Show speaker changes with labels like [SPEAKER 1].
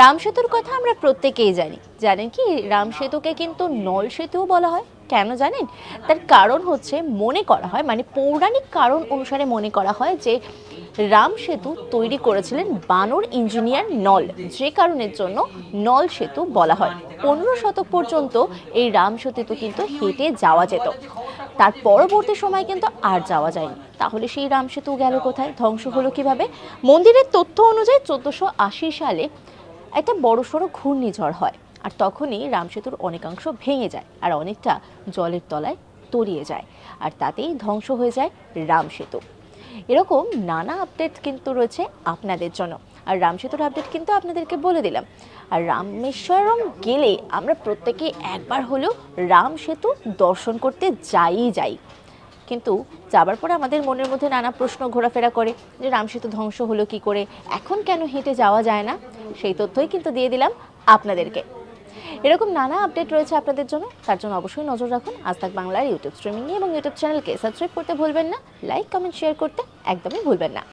[SPEAKER 1] রামসেতুর কথা আমরা প্রত্যেকেই জানি জানেন কি রামসেতুকে কিন্তু নল সেতুও বলা হয় কেন জানেন তার কারণ হচ্ছে মনে করা হয় মানে পৌরাণিক কারণ অনুসারে মনে করা হয় যে রাম সেতু তৈরি করেছিলেন বানর ইঞ্জিনিয়ার নল যে কারণের জন্য নল সেতু বলা হয় পনেরো শতক পর্যন্ত এই রাম সেতু কিন্তু হেঁটে যাওয়া যেত তার পরবর্তী সময় কিন্তু আর যাওয়া যায়নি তাহলে সেই রাম সেতু গেল কোথায় ধ্বংস হলো কিভাবে মন্দিরের তথ্য অনুযায়ী চোদ্দোশো সালে একটা বড়সড় ঘূর্ণিঝড় হয় আর তখনই রামসেতুর অনেকাংশ ভেঙে যায় আর অনেকটা জলের তলায় তরিয়ে যায় আর তাতেই ধ্বংস হয়ে যায় রামসেতু এরকম নানা আপডেট কিন্তু রয়েছে আপনাদের জন্য আর রামসেতুর আপডেট কিন্তু আপনাদেরকে বলে দিলাম আর রামেশ্বরম গেলে আমরা প্রত্যেকে একবার হলেও রাম সেতু দর্শন করতে যাই যাই কিন্তু যাবার পরে আমাদের মনের মধ্যে নানা প্রশ্ন ঘোরাফেরা করে যে রাম সেতু ধ্বংস হলো কি করে এখন কেন হেঁটে যাওয়া যায় না সেই তথ্যই কিন্তু দিয়ে দিলাম আপনাদেরকে এরকম নানা আপডেট রয়েছে আপনাদের জন্য তার জন্য অবশ্যই নজর রাখুন আজতাক বাংলার ইউটিউব স্ট্রিমিং এবং ইউটিউব চ্যানেলকে সাবস্ক্রাইব করতে ভুলবেন না লাইক কমেন্ট শেয়ার করতে একদমই ভুলবেন না